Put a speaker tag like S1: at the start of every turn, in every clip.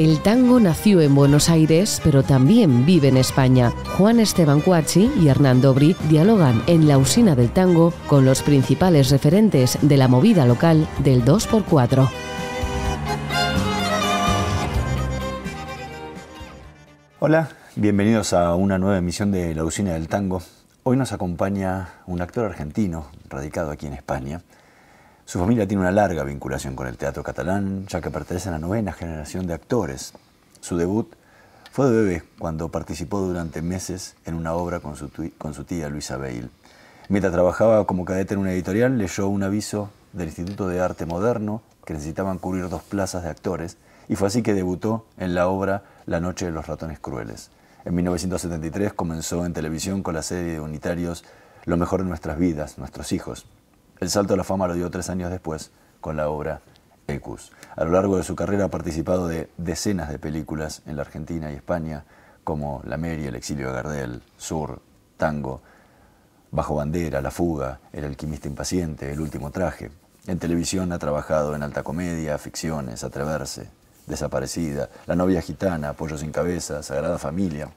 S1: El tango nació en Buenos Aires, pero también vive en España. Juan Esteban Cuachi y Hernando Dobri dialogan en la usina del tango con los principales referentes de la movida local del 2x4.
S2: Hola, bienvenidos a una nueva emisión de La Usina del Tango. Hoy nos acompaña un actor argentino radicado aquí en España, su familia tiene una larga vinculación con el teatro catalán, ya que pertenece a la novena generación de actores. Su debut fue de bebé cuando participó durante meses en una obra con su, tía Luisa Bale. Mientras trabajaba como cadete en una editorial, leyó un aviso del Instituto de Arte Moderno que necesitaban cubrir dos plazas de actores y fue así que debutó en la obra La Noche de los Ratones Crueles. En 1973 comenzó en televisión con la serie de unitarios Lo mejor de nuestras vidas, nuestros hijos, el salto a la fama lo dio tres años después con la obra Ecus. A lo largo de su carrera ha participado de decenas de películas en la Argentina y España, como La Meria, El exilio de Gardel, Sur, Tango, Bajo Bandera, La Fuga, El alquimista impaciente, El último traje. En televisión ha trabajado en alta comedia, ficciones, Atreverse, Desaparecida, La novia gitana, Pollo sin cabeza, Sagrada Familia.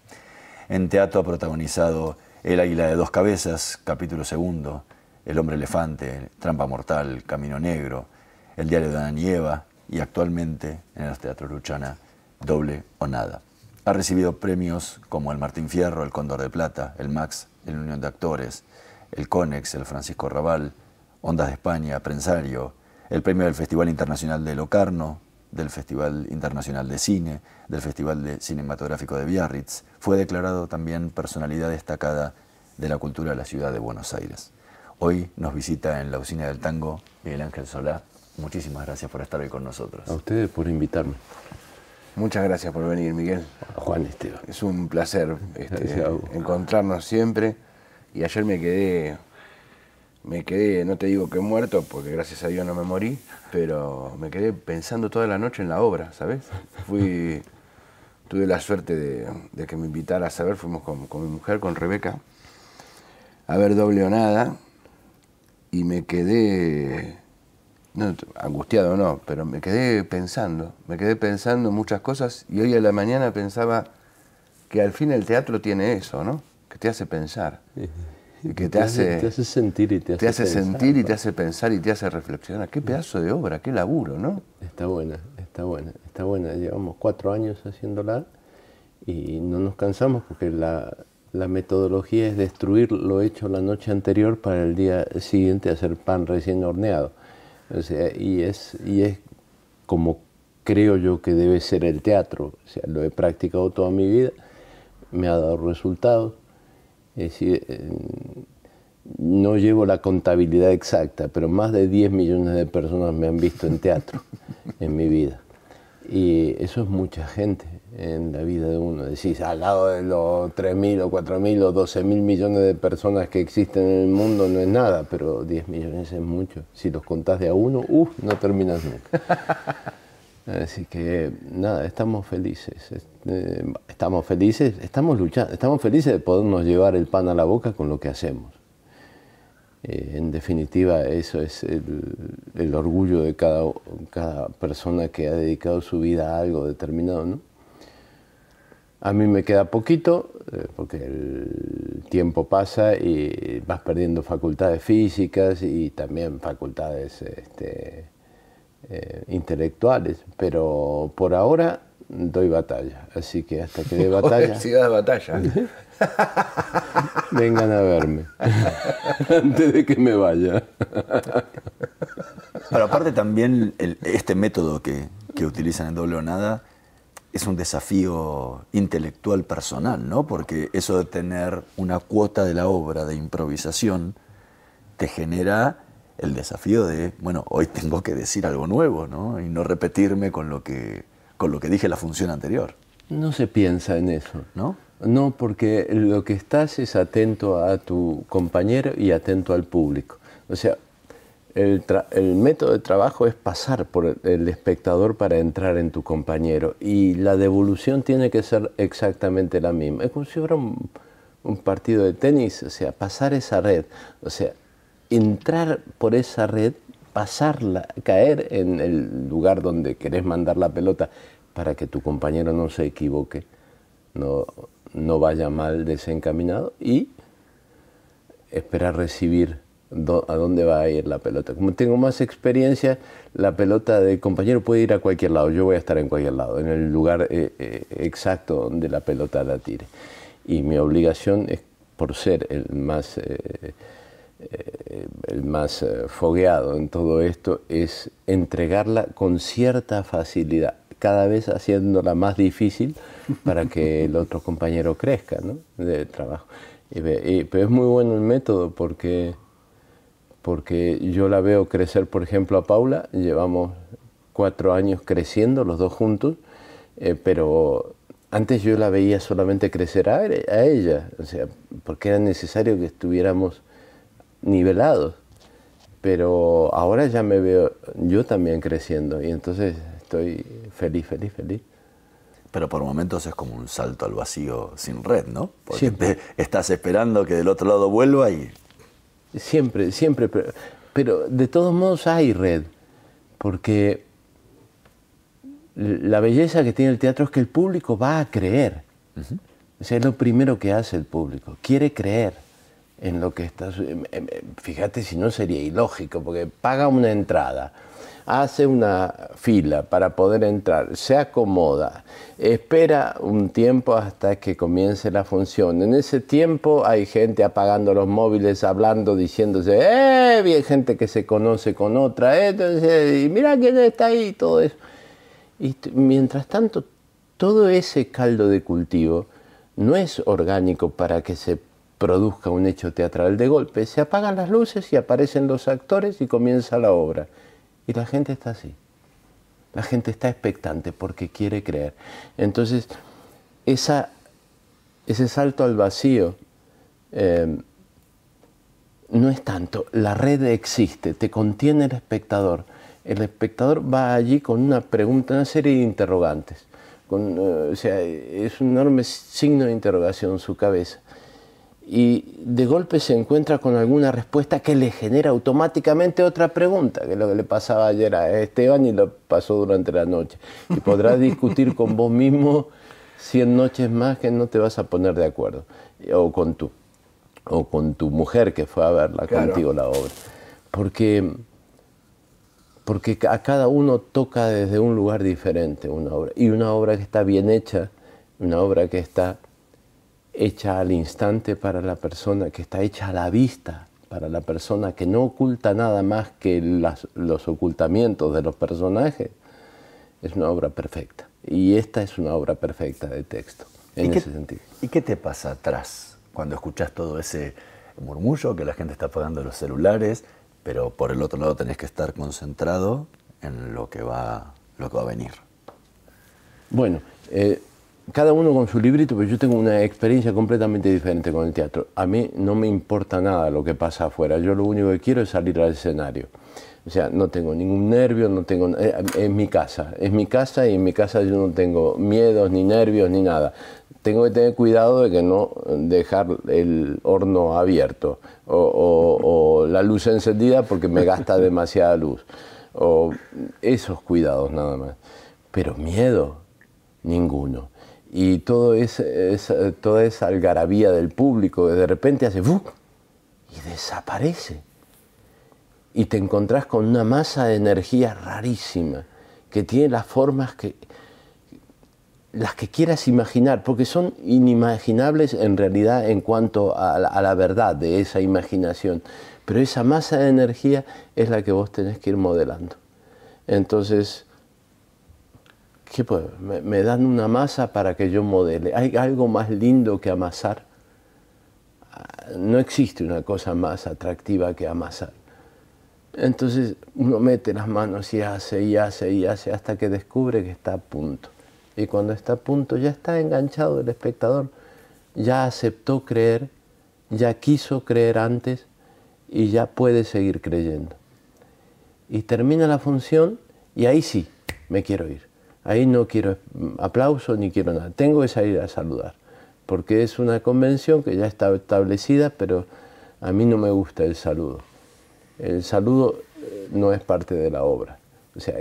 S2: En teatro ha protagonizado El águila de dos cabezas, capítulo segundo, el hombre elefante, Trampa Mortal, Camino Negro, El diario de Ana Nieva y actualmente en el Teatro Luchana, Doble o Nada. Ha recibido premios como el Martín Fierro, el Cóndor de Plata, el Max, el Unión de Actores, el Conex, el Francisco Raval, Ondas de España, Prensario, el premio del Festival Internacional de Locarno, del Festival Internacional de Cine, del Festival de Cinematográfico de Biarritz. Fue declarado también personalidad destacada de la cultura de la ciudad de Buenos Aires. Hoy nos visita en la oficina del tango Miguel Ángel Solá. Muchísimas gracias por estar hoy con nosotros. A
S1: ustedes por invitarme. Muchas gracias por venir, Miguel. A Juan Esteban. Es un placer este, encontrarnos siempre. Y ayer me quedé, me quedé, no te digo que muerto, porque gracias a Dios no me morí, pero me quedé pensando toda la noche en la obra, ¿sabes? tuve la suerte de, que me invitara a ver, fuimos con, con mi mujer, con Rebeca, a ver doble o nada, y me quedé, angustiado no, pero me quedé pensando, me quedé pensando muchas cosas y hoy a la mañana pensaba que al fin el teatro tiene eso, ¿no? Que te hace pensar. que te, hace, sentir y te hace Te hace sentir y te hace pensar y te hace reflexionar. Qué pedazo de obra, qué laburo, ¿no? Está buena, está buena, está buena. Llevamos cuatro
S3: años haciéndola y no nos cansamos porque la, la metodología es destruir lo hecho la noche anterior para el día siguiente hacer pan recién horneado. y es, y es como creo yo que debe ser el teatro. O sea, lo he practicado toda mi vida, me ha dado resultados. Eh, no llevo la contabilidad exacta, pero más de 10 millones de personas me han visto en teatro en mi vida. Y eso es mucha gente en la vida de uno. Decís, al lado de los 3.000 o 4.000 o 12.000 millones de personas que existen en el mundo no es nada, pero 10 millones es mucho. Si los contás de a uno, uh, no terminas nunca. Así que nada, estamos felices. Eh, estamos felices, estamos luchando, estamos felices de podernos llevar el pan a la boca con lo que hacemos. Eh, en definitiva, eso es el, el orgullo de cada, cada persona que ha dedicado su vida a algo determinado, ¿no? A mí me queda poquito, eh, porque el tiempo pasa y vas perdiendo facultades físicas y también facultades este, eh, intelectuales, pero por ahora doy batalla, así que hasta que dé batalla... de batalla.
S2: vengan a verme,
S3: antes de que me vaya.
S2: Pero aparte también este método que, que utilizan en doble o nada es un desafío intelectual personal, ¿no? Porque eso de tener una cuota de la obra de improvisación te genera el desafío de, bueno, hoy tengo que decir algo nuevo, ¿no? Y no repetirme con lo que, con lo que dije la función anterior. No se piensa en eso. ¿No? No, porque lo que estás es atento
S3: a tu compañero y atento al público. O sea, el, método de trabajo es pasar por el espectador para entrar en tu compañero y la devolución tiene que ser exactamente la misma. Es como si fuera un, partido de tenis, o sea, pasar esa red, o sea, entrar por esa red, pasarla, caer en el lugar donde querés mandar la pelota para que tu compañero no se equivoque, no, no vaya mal desencaminado y esperar recibir a dónde va a ir la pelota. Como tengo más experiencia, la pelota de compañero puede ir a cualquier lado, yo voy a estar en cualquier lado, en el lugar eh, eh, exacto donde la pelota la tire. Y mi obligación es, por ser el más, eh, el más fogueado en todo esto, es entregarla con cierta facilidad cada vez haciéndola más difícil para que el otro compañero crezca ¿no? de trabajo. pero es muy bueno el método porque porque yo la veo crecer, por ejemplo, a Paula, llevamos cuatro años creciendo los dos juntos, eh, pero antes yo la veía solamente crecer a, ella, o sea, porque era necesario que estuviéramos nivelados, pero ahora ya me veo yo también creciendo y entonces estoy feliz, feliz, feliz.
S2: Pero por momentos es como un salto al vacío sin red, ¿no? Siempre estás esperando que del otro lado vuelva y siempre, siempre, pero, de todos modos hay
S3: red, porque la belleza que tiene el teatro es que el público va a creer. o sea, es lo primero que hace el público, quiere creer en lo que está... Em, em, fíjate si no sería ilógico, porque paga una entrada hace una fila para poder entrar, se acomoda, espera un tiempo hasta que comience la función. En ese tiempo hay gente apagando los móviles, hablando, diciéndose, ¡eh! bien gente que se conoce con otra, entonces, y mira quién está ahí, todo eso. Y mientras tanto, todo ese caldo de cultivo no es orgánico para que se produzca un hecho teatral de golpe. Se apagan las luces y aparecen los actores y comienza la obra. Y la gente está así. La gente está expectante porque quiere creer. Entonces, ese salto al vacío eh, no es tanto. La red existe, te contiene el espectador. El espectador va allí con una pregunta, una serie de interrogantes. Eh, sea, es un enorme signo de interrogación en su cabeza y de golpe se encuentra con alguna respuesta que le genera automáticamente otra pregunta, que es lo que le pasaba ayer a Esteban y lo pasó durante la noche. Y podrás discutir con vos mismo cien noches más que no te vas a poner de acuerdo, o con tu, o con tu mujer que fue a verla contigo la obra. Porque, porque a cada uno toca desde un lugar diferente una obra, y una obra que está bien hecha, una obra que está hecha al instante para la persona, que está hecha a la vista para la persona, que no oculta nada más que los ocultamientos de los personajes, es una obra perfecta. Y esta es una
S2: obra perfecta de texto, en ese sentido. ¿Y qué te pasa atrás cuando escuchas todo ese murmullo que la gente está apagando los celulares, pero por el otro lado tenés que estar concentrado en lo que va, lo que va a venir? Bueno,
S3: eh, cada uno con su librito, pero yo tengo una experiencia completamente diferente con el teatro. A mí no me importa nada lo que pasa afuera, yo lo único que quiero es salir al escenario. O sea, no tengo ningún nervio, no tengo... Eh, es mi casa, es mi casa y en mi casa yo no tengo miedos, ni nervios, ni nada. Tengo que tener cuidado de que no dejar el horno abierto o, o la luz encendida porque me gasta demasiada luz. O esos cuidados nada más. Pero miedo, ninguno y todo es, eh, toda esa algarabía del público de repente hace ¡buf! y desaparece. Y te encontrás con una masa de energía rarísima que tiene las formas que las que quieras imaginar, porque son inimaginables en realidad en cuanto a la, a la verdad de esa imaginación. Pero esa masa de energía es la que vos tenés que ir modelando. Entonces, ¿qué pues, me, me, dan una masa para que yo modele. ¿Hay algo más lindo que amasar? Ah, no existe una cosa más atractiva que amasar. Entonces uno mete las manos y hace y hace y hace hasta que descubre que está a punto. Y cuando está a punto ya está enganchado el espectador, ya aceptó creer, ya quiso creer antes y ya puede seguir creyendo. Y termina la función y ahí sí, me quiero ir. Ahí no quiero mm, aplauso ni quiero nada. Tengo que salir a saludar, porque es una convención que ya está establecida, pero a mí no me gusta el saludo. El saludo eh, no es parte de la obra. O sea,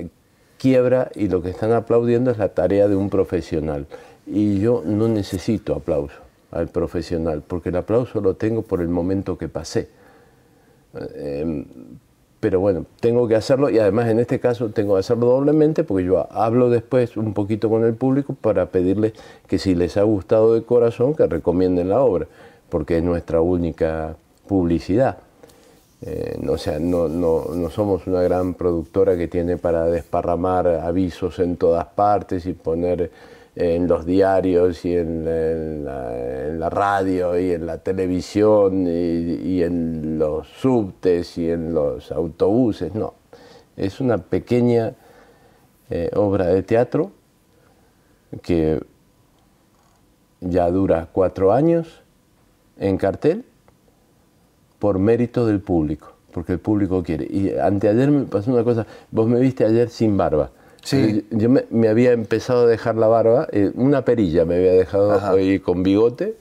S3: quiebra y lo que están aplaudiendo es la tarea de un profesional. Y yo no necesito aplauso al profesional, porque el aplauso lo tengo por el momento que pasé. Eh, em, pero bueno, tengo que hacerlo y además en este caso tengo que hacerlo doblemente porque yo hablo después un poquito con el público para pedirles que si les ha gustado de corazón que recomienden la obra, porque es nuestra única publicidad. Eh, o sea, no, no, no, somos una gran productora que tiene para desparramar avisos en todas partes y poner en los diarios y en, la, radio y en la televisión y, en los subtes y en los autobuses, no. Es una pequeña eh, obra de teatro que ya dura cuatro años en cartel por mérito del público, porque el público quiere. Y anteayer me pasó una cosa, vos me viste ayer sin barba Sí. Yo me, había empezado a dejar la barba, eh, una perilla me había dejado con bigote,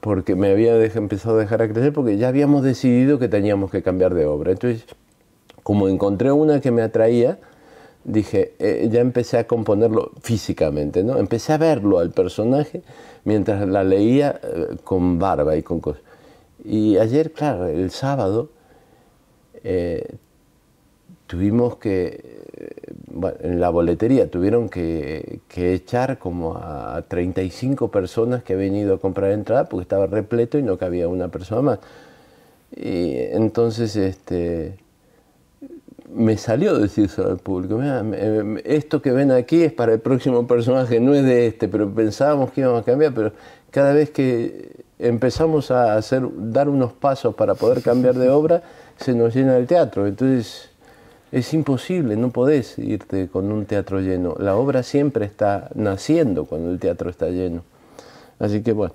S3: porque me había empezado a dejar a crecer, porque ya habíamos decidido que teníamos que cambiar de obra. Entonces, como encontré una que me atraía, dije, eh, ya empecé a componerlo físicamente, ¿no? Empecé a verlo al personaje mientras la leía eh, con barba y con cosas. Y ayer, claro, el sábado, tuvimos que en la boletería tuvieron que, echar como a 35 personas que habían ido a comprar entrada porque estaba repleto y no cabía una persona más. Y entonces este, me salió decirse al público, esto que ven aquí es para el próximo personaje, no es de este, pero pensábamos que íbamos a cambiar, pero cada vez que empezamos a hacer, dar unos pasos para poder cambiar de obra, se nos llena el teatro. Entonces es imposible, no podés irte con un teatro lleno. La obra siempre está naciendo cuando
S1: el teatro está lleno. Así que bueno,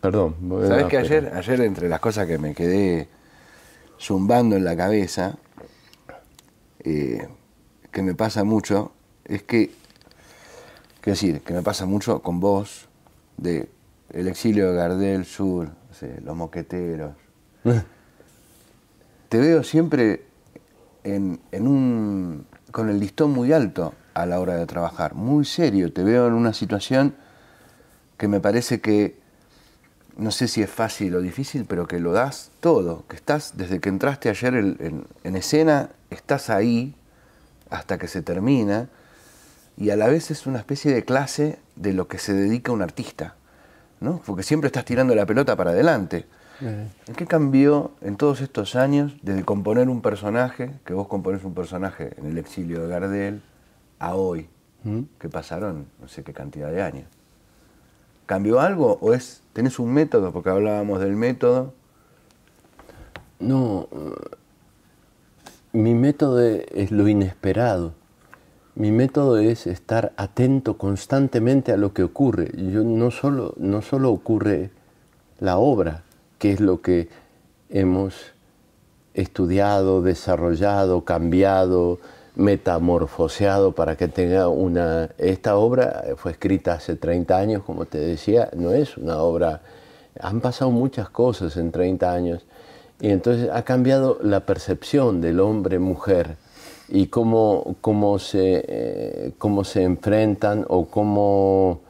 S1: perdón. Sabes que ayer, ayer entre las cosas que me quedé zumbando en la cabeza, eh, que me pasa mucho, es que, quiero decir, que me pasa mucho con vos, de el exilio de Gardel Sur, los moqueteros. Te veo siempre con el listón muy alto a la hora de trabajar, muy serio. Te veo en una situación que me parece que, no sé si es fácil o difícil, pero que lo das todo, que estás, desde que entraste ayer en, escena, estás ahí hasta que se termina, y a la vez es una especie de clase de lo que se dedica un artista, ¿no? Porque siempre estás tirando la pelota para adelante. Eh. qué cambió en todos estos años desde componer un personaje, que vos componés un personaje en el exilio de Gardel, a hoy, ¿Mm? que pasaron no sé qué cantidad de años? ¿Cambió algo o es tenés un método? Porque hablábamos del método. No, eh, mi método e, es lo
S3: inesperado. Mi método es estar atento constantemente a lo que ocurre. Yo no solo, no solo ocurre la obra, qué es lo que hemos estudiado, desarrollado, cambiado, metamorfoseado para que tenga una... Esta obra eh, fue escrita hace 30 años, como te decía, no es una obra... Han pasado muchas cosas en 30 años y entonces ha cambiado la percepción del hombre-mujer y cómo, cómo, se, eh, cómo se enfrentan o cómo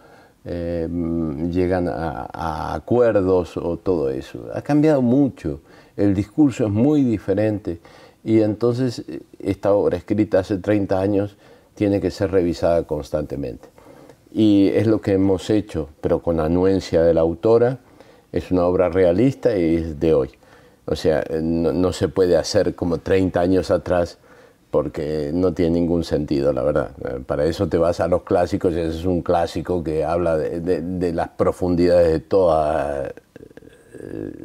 S3: Em, llegan a, acuerdos o todo eso. Ha cambiado mucho, el discurso es muy diferente y entonces esta obra escrita hace 30 años tiene que ser revisada constantemente. Y es lo que hemos hecho, pero con anuencia de la autora, es una obra realista y es de hoy. O sea, no, no se puede hacer como 30 años atrás porque no tiene ningún sentido, la verdad. Eh, para eso te vas a los clásicos y ese es un clásico que habla de, las profundidades de toda eh,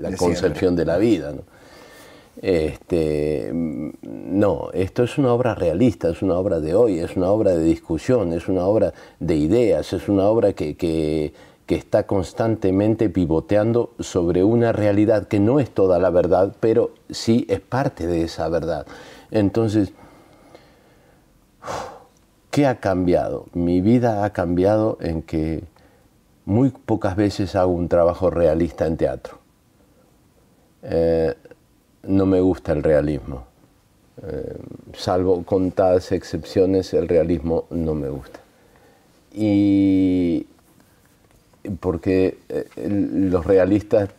S3: la concepción de la vida. ¿no? Este, mm, no, esto es una obra realista, es una obra de hoy, es una obra de discusión, es una obra de ideas, es una obra que, que está constantemente pivoteando sobre una realidad que no es toda la verdad, pero sí es parte de esa verdad. Entonces, ¿qué ha cambiado? Mi vida ha cambiado en que muy pocas veces hago un trabajo realista en teatro. Eh, no me gusta el realismo. Salvo eh, salvo contadas excepciones, el realismo no me gusta. Y porque eh, los realistas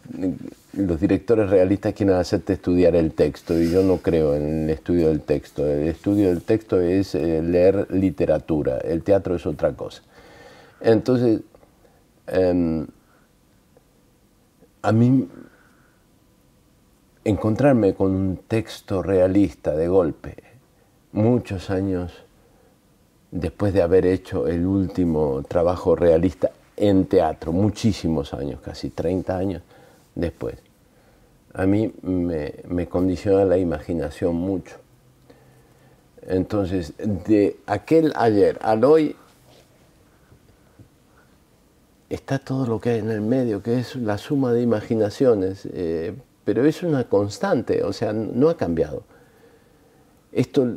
S3: los directores realistas quieren hacerte estudiar el texto y yo no creo en el estudio del texto. El estudio del texto es eh, leer literatura, el teatro es otra cosa. Entonces, em, a mí encontrarme con un texto realista de golpe, muchos años después de haber hecho el último trabajo realista en teatro, muchísimos años, casi 30 años, después. A mí me, condiciona la imaginación mucho. Entonces, de aquel ayer al hoy está todo lo que hay en el medio, que es la suma de imaginaciones, eh, pero es una constante, o sea, no ha cambiado. Esto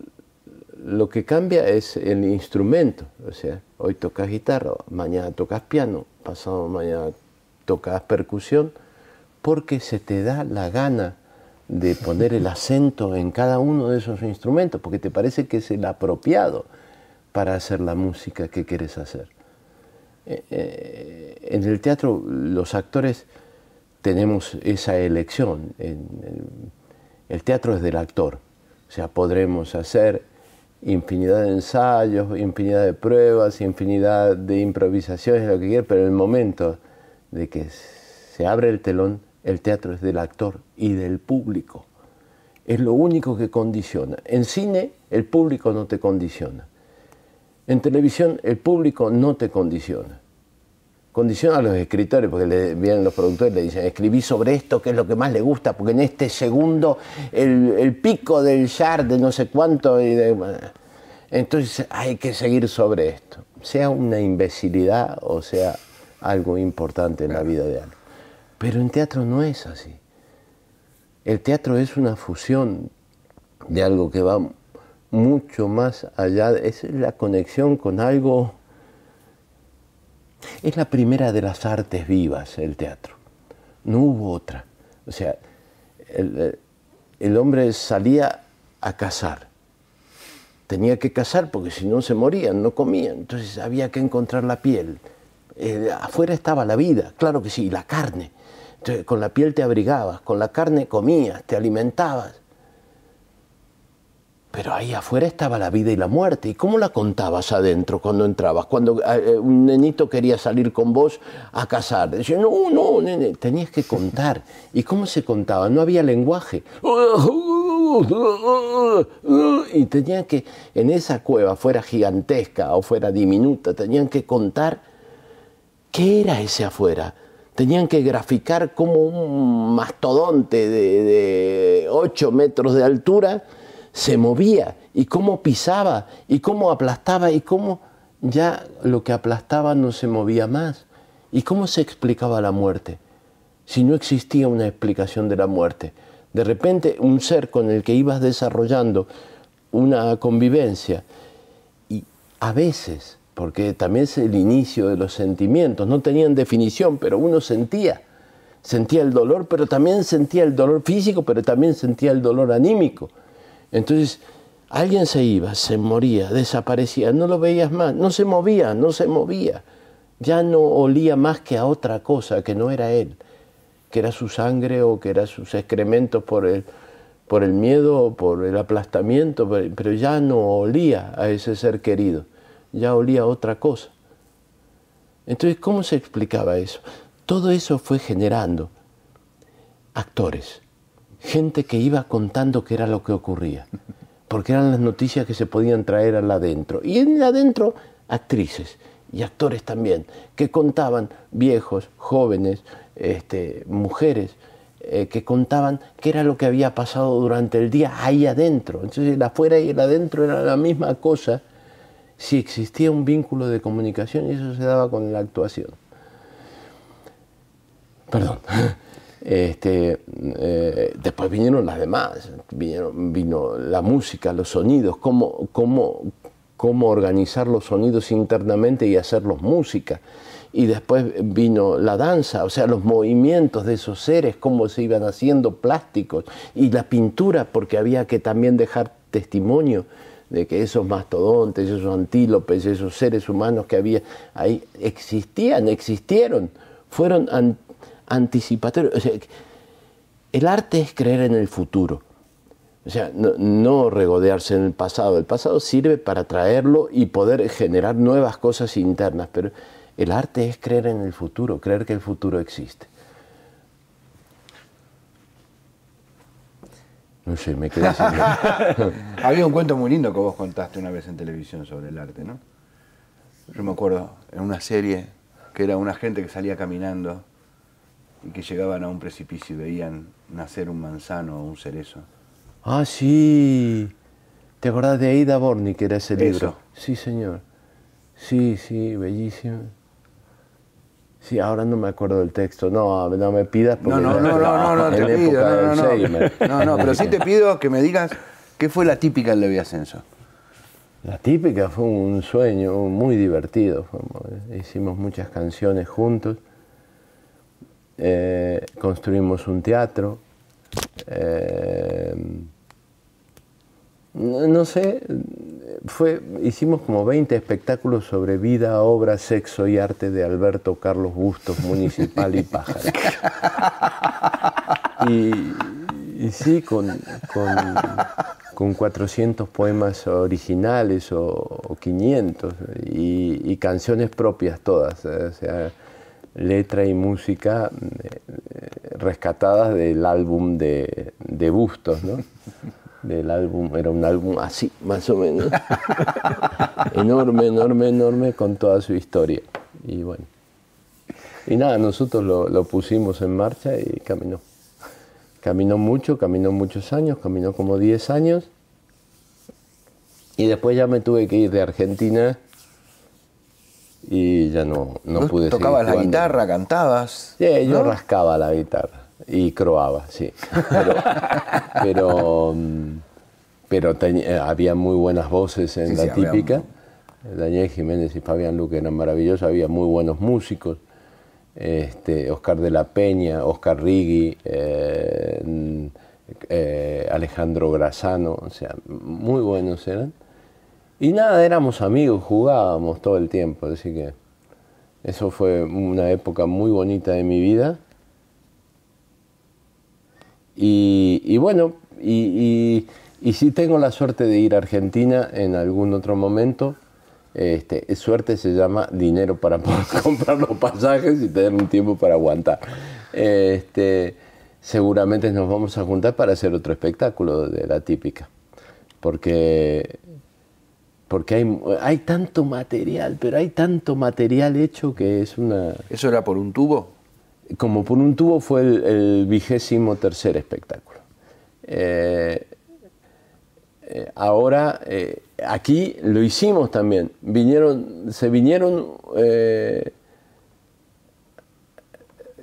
S3: lo que cambia es el instrumento, o sea, hoy tocas guitarra, mañana tocas piano, pasado mañana tocas percusión, porque se te da la gana de poner el acento en cada uno de esos instrumentos, porque te parece que es el apropiado para hacer la música que quieres hacer. Eh, eh, en el teatro los actores tenemos esa elección. El, teatro es del actor, o sea, podremos hacer infinidad de ensayos, infinidad de pruebas, infinidad de improvisaciones, lo que quieras, pero en el momento de que se abre el telón, el teatro es del actor y del público. Es lo único que condiciona. En cine el público no te condiciona. En televisión el público no te condiciona. Condiciona a los escritores, porque le, vienen los productores y le dicen, escribí sobre esto, que es lo que más le gusta, porque en este segundo el, pico del char de no sé cuánto... Entonces hay que seguir sobre esto, sea una imbecilidad o sea algo importante en la vida de alguien. Pero en teatro no es así. El teatro es una fusión de algo que va mucho más allá, es la conexión con algo, es la primera de las artes vivas, el teatro, no hubo otra. O sea, el, hombre salía a cazar, tenía que cazar porque si no se morían, no comían, entonces había que encontrar la piel. Eh, afuera estaba la vida, claro que sí, la carne, con la piel te abrigabas, con la carne comías, te alimentabas. Pero ahí afuera estaba la vida y la muerte. ¿Y cómo la contabas adentro cuando entrabas? Cuando eh, eh, un nenito quería salir con vos a cazar. Decía, no, no, nene, tenías que contar. ¿Y cómo se contaba? No había lenguaje. Y tenían que, en esa cueva, fuera gigantesca o fuera diminuta, tenían que contar qué era ese afuera tenían que graficar cómo un mastodonte de, de 8 metros de altura se movía y cómo pisaba y cómo aplastaba y cómo ya lo que aplastaba no se movía más. ¿Y cómo se explicaba la muerte? Si no existía una explicación de la muerte. De repente un ser con el que ibas desarrollando una convivencia y a veces porque también es el inicio de los sentimientos, no tenían definición, pero uno sentía, sentía el dolor, pero también sentía el dolor físico, pero también sentía el dolor anímico. Entonces, alguien se iba, se moría, desaparecía, no lo veías más, no se movía, no se movía, ya no olía más que a otra cosa que no era él, que era su sangre o que era sus excrementos por el, por el miedo, por el aplastamiento, pero ya no olía a ese ser querido ya olía otra cosa. Entonces, ¿cómo se explicaba eso? Todo eso fue generando actores, gente que iba contando qué era lo que ocurría, porque eran las noticias que se podían traer al adentro. Y en adentro, actrices y actores también, que contaban viejos, jóvenes, este, mujeres, eh, que contaban qué era lo que había pasado durante el día ahí adentro. Entonces el afuera y el adentro era la misma cosa si existía un vínculo de comunicación y eso se daba con la actuación. Perdón. Este, eh, después vinieron las demás, vino la música, los sonidos, cómo, cómo, cómo organizar los sonidos internamente y hacerlos música. Y después vino la danza, o sea, los movimientos de esos seres, cómo se iban haciendo plásticos, y la pintura, porque había que también dejar testimonio de que esos mastodontes, esos antílopes, esos seres humanos que había ahí existían, existieron, fueron anticipatorios. el arte es creer en el futuro. O sea, no, regodearse en el pasado. El pasado sirve para traerlo y poder generar nuevas cosas internas, pero el arte es creer
S1: en el futuro, creer que el futuro existe. No sé, me quedé Había un cuento muy lindo que vos contaste una vez en televisión sobre el arte, ¿no? Yo me acuerdo, en una serie, que era una gente que salía caminando y que llegaban a un precipicio y veían nacer un manzano o un cerezo.
S3: Ah, sí. ¿Te acordás de Aida Borni, que era ese libro? Sí, señor. Sí, sí, bellísimo.
S1: Sí, ahora no me acuerdo del texto. No, no me pidas porque no, no, no, no, no, no, te pido, no, no, no. no, no, pero sí te pido que me digas qué fue la típica del Levi Ascenso.
S3: La típica fue un sueño muy divertido. Hicimos muchas canciones juntos. Eh, construimos un teatro. Eh, no, sé, fue, hicimos como 20 espectáculos sobre vida, obra, sexo y arte de Alberto Carlos Bustos, Municipal y Pájaro. Y, sí, con, con, 400 poemas originales o, 500 y, canciones propias todas, ¿eh? o sea, letra y música eh, rescatadas del álbum de, de Bustos, ¿no? el álbum era un álbum así, más o menos. enorme, enorme, enorme, con toda su historia. Y bueno. Y nada, nosotros lo, pusimos en marcha y caminó. Caminó mucho, caminó muchos años, caminó como 10 años. Y después ya me tuve que ir de Argentina y ya no, no pude tocabas la
S1: guitarra, cantabas? Sí, yo
S3: rascaba la guitarra. Y croaba, sí. Pero, pero, eh, había muy buenas voces en la típica. Daniel Jiménez y Fabián Luque eran maravillosos, había muy buenos músicos. Este, Oscar de la Peña, Oscar Riggi, eh, eh, Alejandro Grazano, o sea, muy buenos eran. Y nada, éramos amigos, jugábamos todo el tiempo, así que eso fue una época muy bonita de mi vida. Y, bueno, y, si tengo la suerte de ir a Argentina en algún otro momento, este, suerte se llama dinero para poder comprar los pasajes y tener un tiempo para aguantar. Este, seguramente nos vamos a juntar para hacer otro espectáculo de la típica, porque, porque hay, hay tanto material, pero hay tanto material hecho que es una... ¿Eso era por un tubo? como por un tubo fue el, vigésimo tercer espectáculo. Eh, eh, ahora, eh, aquí lo hicimos también. Vinieron, se vinieron...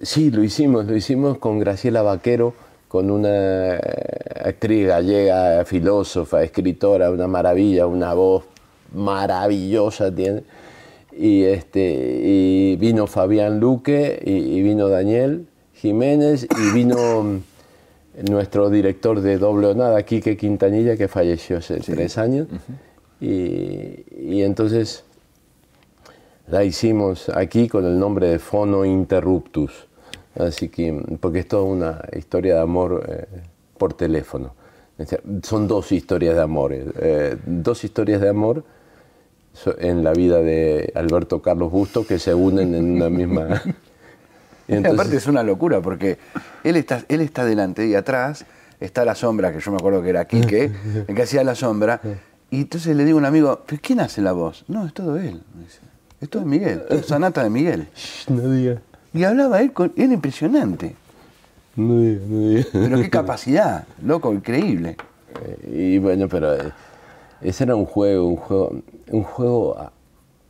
S3: sí, lo hicimos, lo hicimos con Graciela Vaquero, con una actriz gallega, filósofa, escritora, una maravilla, una voz maravillosa tiene y, este, y vino Fabián Luque, y, vino Daniel Jiménez, y vino mm, nuestro director de Doble o Nada, Quique Quintanilla, que falleció hace tres años. y, entonces la hicimos aquí con el nombre de Fono Interruptus. Así que, mm, porque es toda una historia de amor eh, por teléfono. Son dos historias de amor. Eh, eh, dos historias de amor en la vida de Alberto Carlos Bustos que se unen en una misma... y Aparte es
S1: una locura porque él está, él está delante y atrás está la sombra, que yo me acuerdo que era Quique, en que hacía la sombra. Y entonces le digo a un amigo, quién hace la voz? No, es todo él. esto es todo Miguel, es Sanata de Miguel. No diga. Y hablaba él con... Era impresionante. No no Pero qué capacidad, loco, increíble. Eh, y bueno, pero eh, ese era un juego, un
S3: juego, un juego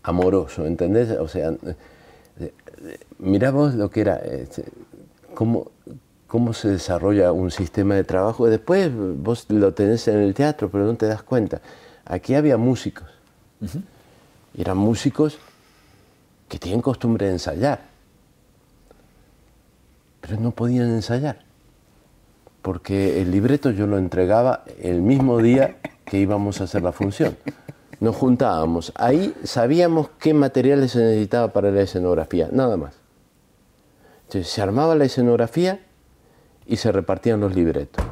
S3: amoroso, ¿entendés? O sea, eh, mirá vos lo que era, este, cómo, cómo se desarrolla un sistema de trabajo. Después vos lo tenés en el teatro, pero no te das cuenta. Aquí había músicos. y eran músicos que tienen costumbre de ensayar. Pero no podían ensayar porque el libreto yo lo entregaba el mismo día que íbamos a hacer la función. Nos juntábamos, ahí sabíamos qué materiales se necesitaba para la escenografía, nada más. Entonces se armaba la escenografía y se repartían los libretos.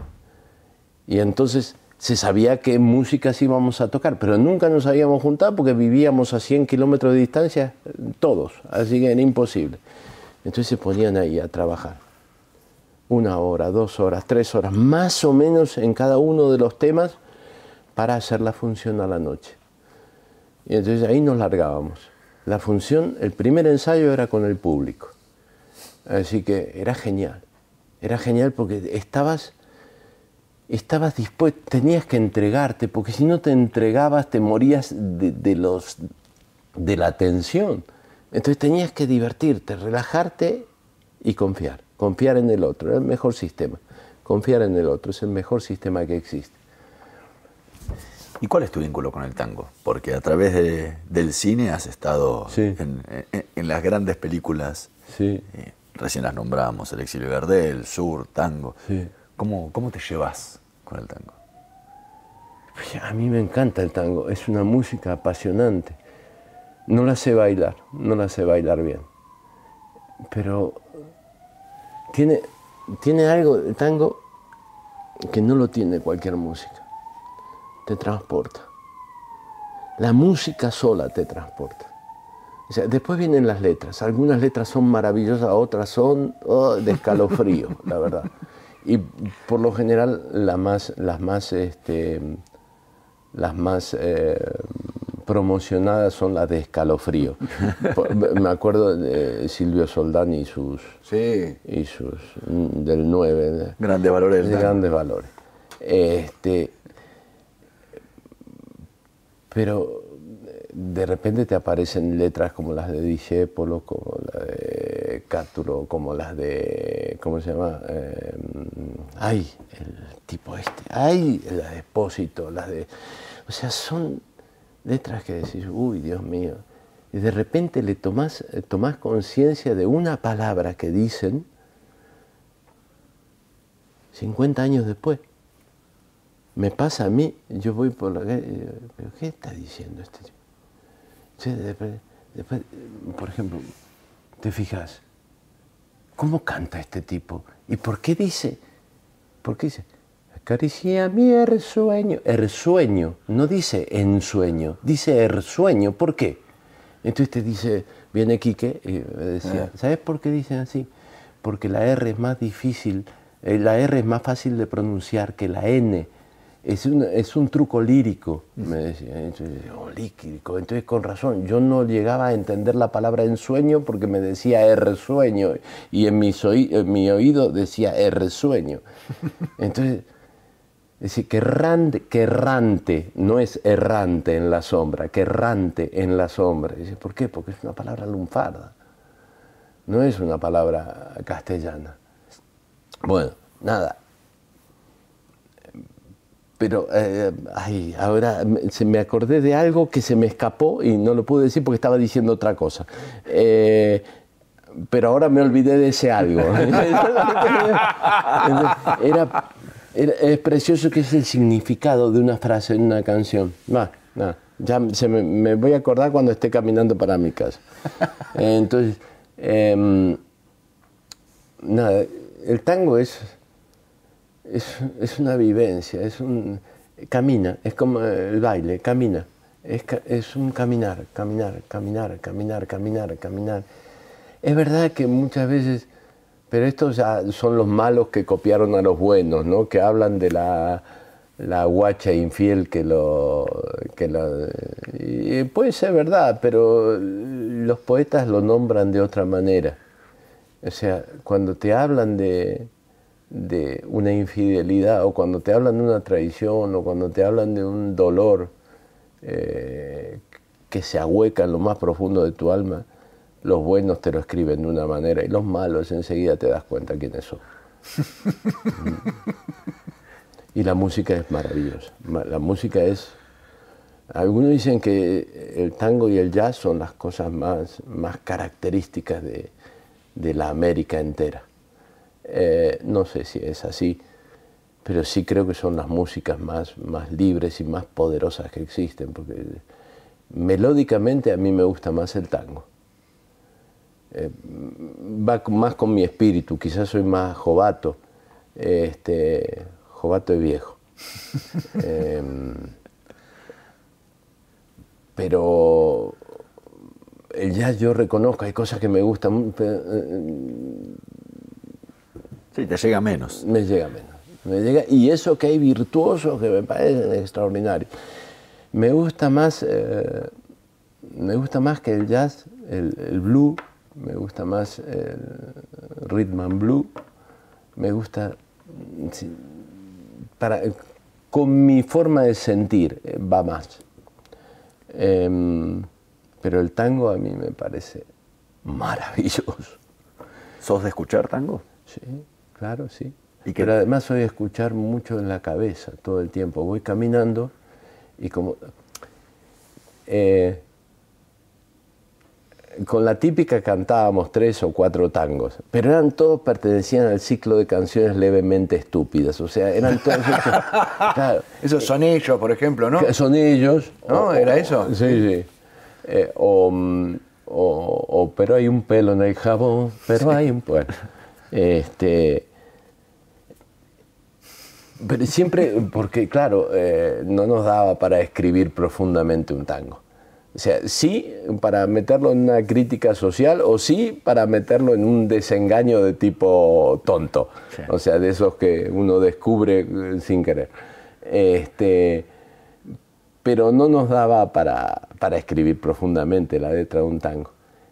S3: Y entonces se sabía qué músicas íbamos a tocar, pero nunca nos habíamos juntado porque vivíamos a 100 kilómetros de distancia todos, así que era imposible. Entonces se ponían ahí a trabajar una hora, dos horas, tres horas, más o menos en cada uno de los temas para hacer la función a la noche. Y entonces ahí nos largábamos. La función, el primer ensayo era con el público. Así que era genial. Era genial porque estabas, estabas dispuesto, tenías que entregarte, porque si no te entregabas te morías de, los, de la tensión. Entonces tenías que divertirte, relajarte y confiar. Confiar en el otro, es el mejor sistema. Confiar en el otro es el mejor sistema que existe.
S2: ¿Y cuál es tu vínculo con el tango? Porque a través del cine has estado en, las grandes películas. Sí. Eh, recién las nombramos, El exilio Verdel, Sur, Tango. ¿Cómo, ¿Cómo te llevas con el tango? A mí me encanta el tango, es una
S3: música apasionante. No la sé bailar, no la sé bailar bien, pero tiene, tiene algo de tango que no lo tiene cualquier música. Te transporta. La música sola te transporta. después vienen las letras. Algunas letras son maravillosas, otras son oh, de escalofrío, la verdad. Y por lo general más, las más, este, las más eh, promocionadas son las de escalofrío. Me acuerdo de Silvio Soldani y sus. Sí. Y sus. Mm, del 9. Grandes valores. De grandes valores. Este, pero de repente te aparecen letras como las de Discepolo, como las de Cátulo, como las de. ¿Cómo se llama? Em, ay, el tipo este. Ay, la de Espósito, las de. O sea, son letras que decís, uy, Dios mío, y de repente le tomás, eh, conciencia de una palabra que dicen 50 años después. Me pasa a mí, yo voy por la calle, ¿qué está diciendo este tipo? Después, por ejemplo, te fijas, ¿cómo canta este tipo? ¿Y por qué dice? ¿Por qué dice? Caricia mi er sueño, no dice ensueño, dice er sueño, ¿Por qué? Entonces te dice, viene Quique y me decía, ah. ¿sabes por qué dicen así? Porque la R es más difícil, eh, la R es más fácil de pronunciar que la N. Es un, es un truco lírico, me decía. Entonces, Entonces, con razón, yo no llegaba a entender la palabra ensueño porque me decía er sueño y en, mi oído decía er sueño. Entonces, es decir, que errante, no es errante en la sombra, que errante en la sombra. dice ¿Por qué? Porque es una palabra lunfarda, no es una palabra castellana. Bueno, nada. Pero, eh, ay, ahora se me acordé de algo que se me escapó y no lo pude decir porque estaba diciendo otra cosa. Eh, pero ahora me olvidé de ese algo. Era es precioso que es el significado de una frase en una canción. Va, nada ya me, voy a acordar cuando esté caminando para mi casa. Entonces, em, nada, el tango es, es, es, una vivencia, es un. camina, es como el baile, camina. Es, es un caminar, caminar, caminar, caminar, caminar, caminar. Es verdad que muchas veces pero estos ya son los malos que copiaron a los buenos, ¿no? Que hablan de la, guacha infiel que lo... puede ser verdad, pero los poetas lo nombran de otra manera. O sea, cuando te hablan de, de una infidelidad o cuando te hablan de una traición o cuando te hablan de un dolor eh, que se ahueca en lo más profundo de tu alma, los buenos te lo escriben de una manera y los malos enseguida te das cuenta quiénes son. y la música es maravillosa. La música es... Algunos dicen que el tango y el jazz son las cosas más, más características de, la América entera. Eh, no sé si es así, pero sí creo que son las músicas más, más libres y más poderosas que existen, porque melódicamente a mí me gusta más el tango. Eh, va más con mi espíritu, quizás soy más jovato, este, jovato y viejo. Em, pero el jazz yo reconozco, hay cosas que me gustan. Mm, eh, sí, te llega menos. Me llega menos. Me llega, y eso que hay virtuoso que me parece extraordinario. Me gusta más, eh, me gusta más que el jazz, el, el blue me gusta más el rhythm and blue, me gusta para, con mi forma de sentir eh, va más. Em, pero el tango a mí me parece maravilloso. ¿Sos de escuchar tango? Sí, claro, sí. ¿Y pero además soy de escuchar mucho en la cabeza todo el tiempo. Voy caminando y como... Eh, con la típica cantábamos tres o cuatro tangos, pero eran todos pertenecían al ciclo de canciones levemente estúpidas, o sea, eran
S1: todos claro, esos sonillos, por ejemplo, ¿no?
S3: Sonillos, ¿no? Era eso. Sí, sí. Eh, o, pero hay un pelo en el jabón, pero hay un pelo. Este, pero siempre, porque claro, eh, no nos daba para escribir profundamente un tango. O sea, sí para meterlo en una crítica social o sí para meterlo en un desengaño de tipo tonto. O sea, de esos que uno descubre eh, sin querer. Este, pero no nos daba para, escribir profundamente la letra de un tango.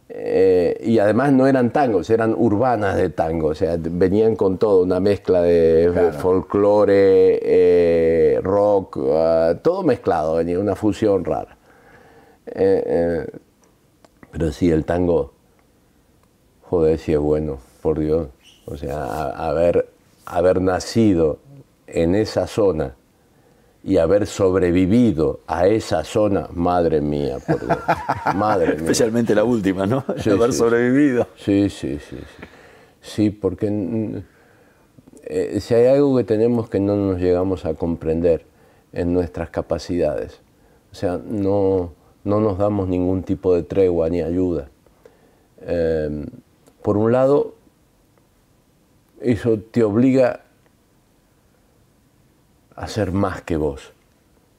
S3: Eh, y además no eran tangos, eran urbanas de tango, o sea, venían con todo, una mezcla de folclore, eh, rock, ah, todo mezclado, venía una fusión rara. Eh, eh, pero sí, el tango, joder, sí es bueno, por Dios. O sea, haber, haber nacido en esa zona y haber sobrevivido a esa zona, madre mía, por Dios.
S2: Madre Especialmente la última, ¿no? haber sobrevivido.
S3: Sí, sí, sí, sí. porque eh, si hay algo que tenemos que no nos llegamos a comprender en nuestras capacidades. O sea, no no nos damos ningún tipo de tregua ni ayuda. Eh, por un lado, eso te obliga a ser más que vos.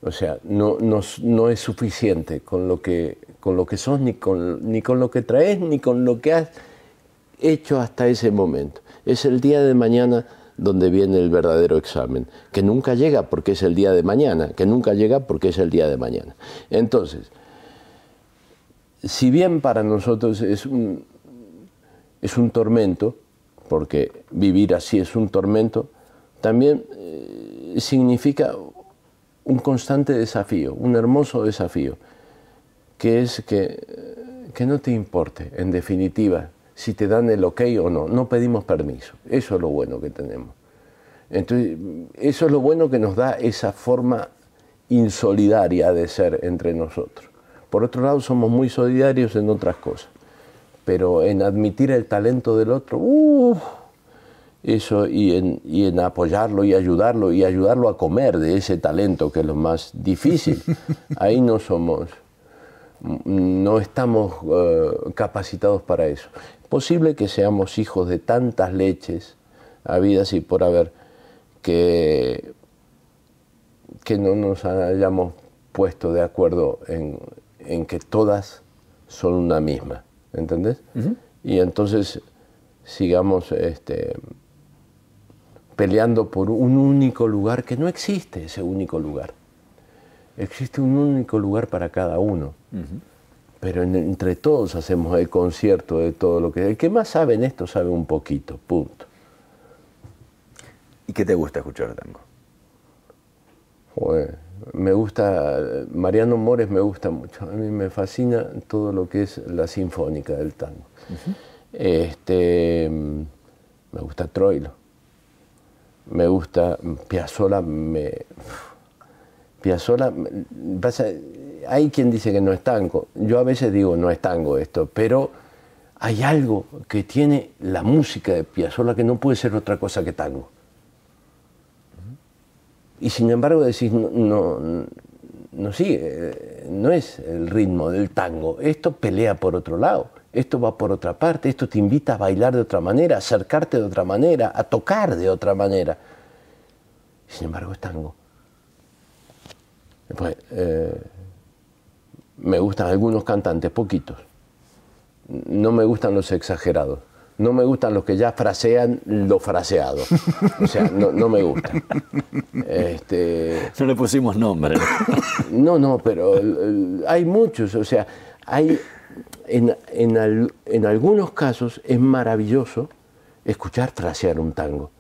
S3: O sea, no, es suficiente con lo que, con lo que sos, ni con, ni con lo que traes, ni con lo que has hecho hasta ese momento. Es el día de mañana donde viene el verdadero examen, que nunca llega porque es el día de mañana, que nunca llega porque es el día de mañana. Entonces, si bien para nosotros es un, tormento, porque vivir así es un tormento, también eh, significa un constante desafío, un hermoso desafío, que es que, que no te importe, en definitiva, si te dan el ok o no, no pedimos permiso, eso es lo bueno que tenemos. Entonces, eso es lo bueno que nos da esa forma insolidaria de ser entre nosotros. Por otro lado, somos muy solidarios en otras cosas, pero en admitir el talento del otro, eso y en, apoyarlo y ayudarlo y ayudarlo a comer de ese talento que es lo más difícil. Ahí no somos, no estamos eh, capacitados para eso. Posible que seamos hijos de tantas leches habidas y por haber que no nos hayamos puesto de acuerdo en, en que todas son una misma, ¿entendés? Y entonces sigamos este, peleando por un único lugar, que no existe ese único lugar. Existe un único lugar para cada uno. Pero entre todos hacemos el concierto de todo lo que... El que más sabe en esto sabe un poquito, punto. ¿Y qué te gusta escuchar tango? Joder me gusta, Mariano Mores me gusta mucho, a mí me fascina todo lo que es la sinfónica del tango. este, me gusta Troilo, me gusta Piazzolla, me... Piazzolla, hay quien dice que no es tango, yo a veces digo no es tango esto, pero hay algo que tiene la música de Piazzolla que no puede ser otra cosa que tango y sin embargo decís, no, no, no no es el ritmo del tango, esto pelea por otro lado, esto va por otra parte, esto te invita a bailar de otra manera, a acercarte de otra manera, a tocar de otra manera. Sin embargo, es tango. Eh, me gustan algunos cantantes, poquitos. No me gustan los exagerados no me gustan los que ya frasean lo fraseado. O sea, no, me gusta. Este, no le pusimos nombre. No, no, pero hay muchos. O sea, hay en, en, en algunos casos es maravilloso escuchar frasear un tango.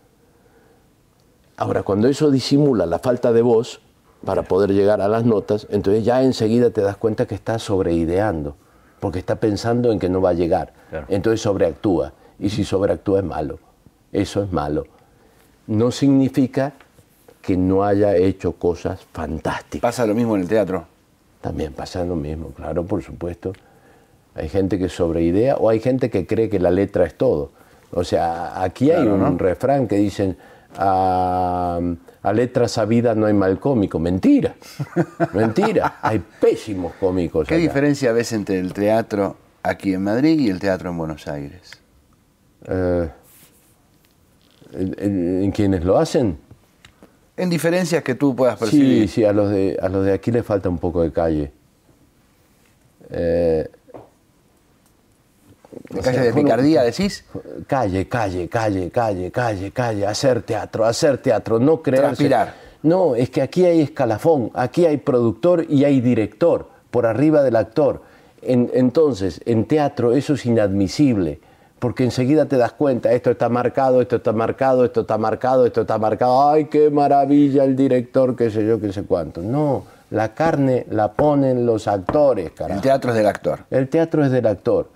S3: Ahora, cuando eso disimula la falta de voz para poder llegar a las notas, entonces ya enseguida te das cuenta que está sobreideando, porque está pensando en que no va a llegar. Entonces sobreactúa y si sobreactúa es malo. Eso es malo. No significa que no haya hecho cosas fantásticas. ¿Pasa lo mismo en el teatro? También pasa lo mismo, claro, por supuesto. Hay gente que sobreidea o hay gente que cree que la letra es todo. O sea, aquí hay un refrán que dicen, a, a letra sabida no hay mal cómico. Mentira, mentira. Hay pésimos cómicos.
S1: ¿Qué diferencia ves entre el teatro aquí en Madrid y el teatro en Buenos Aires? Eh, en, quienes lo hacen. En diferencias que tú puedas percibir. Sí,
S3: sí, a los de, aquí les falta un poco de calle. Eh, calle de picardía, decís? Calle, calle, calle, calle, calle, calle, hacer teatro, hacer teatro, no crear Transpirar. No, es que aquí hay escalafón, aquí hay productor y hay director, por arriba del actor. entonces, en teatro eso es inadmisible porque enseguida te das cuenta, esto está marcado, esto está marcado, esto está marcado, esto está marcado, ay, qué maravilla el director, qué sé yo, qué sé cuánto. No, la carne la ponen los actores, carajo. El teatro es del actor. El teatro es del actor.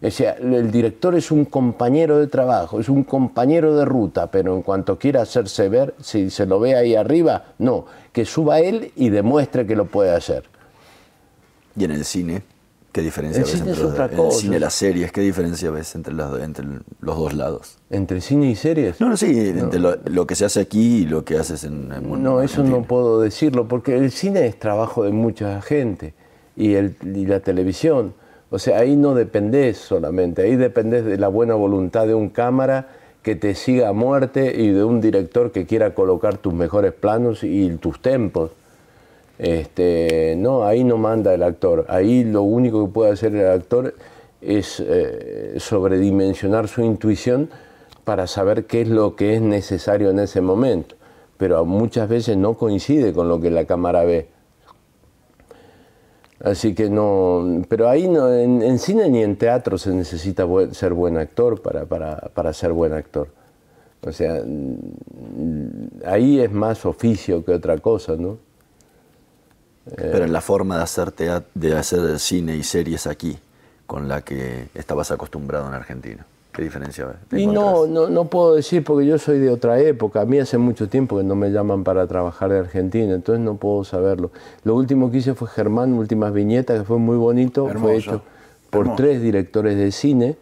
S3: O sea, el director es un compañero de trabajo, es un compañero de ruta, pero en cuanto quiera hacerse ver, si se lo ve ahí arriba, no, que suba él y demuestre que lo puede hacer. Y en el
S2: cine. ¿Qué diferencia ves entre el cine, las series? ¿Qué diferencia ves entre, los dos lados? ¿Entre cine y series? No, no, sí, entre lo, que se hace aquí y lo que haces en, mundo.
S3: No, eso no puedo decirlo, porque el cine es trabajo de mucha gente y, el, y la televisión. O sea, ahí no dependés solamente, ahí dependés de la buena voluntad de un cámara que te siga a muerte y de un director que quiera colocar tus mejores planos y tus tempos. Este, no, ahí no manda el actor. Ahí lo único que puede hacer el actor es eh, sobredimensionar su intuición para saber qué es lo que es necesario en ese momento. Pero muchas veces no coincide con lo que la cámara ve. Así que no, pero ahí no, en, cine ni en teatro se necesita ser buen actor para, para, para ser buen actor. O sea, ahí es más
S2: oficio que
S3: otra cosa, ¿no?
S2: Eh, Pero en la forma de hacer, de hacer cine y series aquí, con la que estabas acostumbrado en Argentina. ¿Qué diferencia Y no, no, no,
S3: puedo decir porque yo soy de otra época. A mí hace mucho tiempo que no me llaman para trabajar de Argentina, entonces no puedo saberlo. Lo último que hice fue Germán, últimas viñetas, que fue muy bonito. Fue hecho por tres directores de cine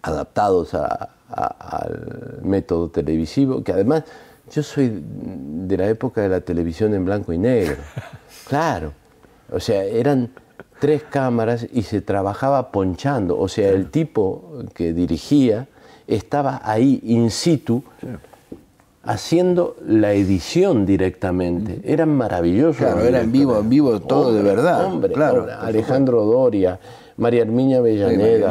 S3: adaptados al método televisivo, que además yo soy de la época de la televisión en blanco y negro. Claro. O sea, eran tres cámaras y se trabajaba ponchando. O sea, el tipo que dirigía estaba ahí in situ haciendo la edición directamente. eran maravillosos Claro, era en vivo, en vivo todo de verdad. Hombre, claro, Alejandro Doria, María Herminia Avellaneda,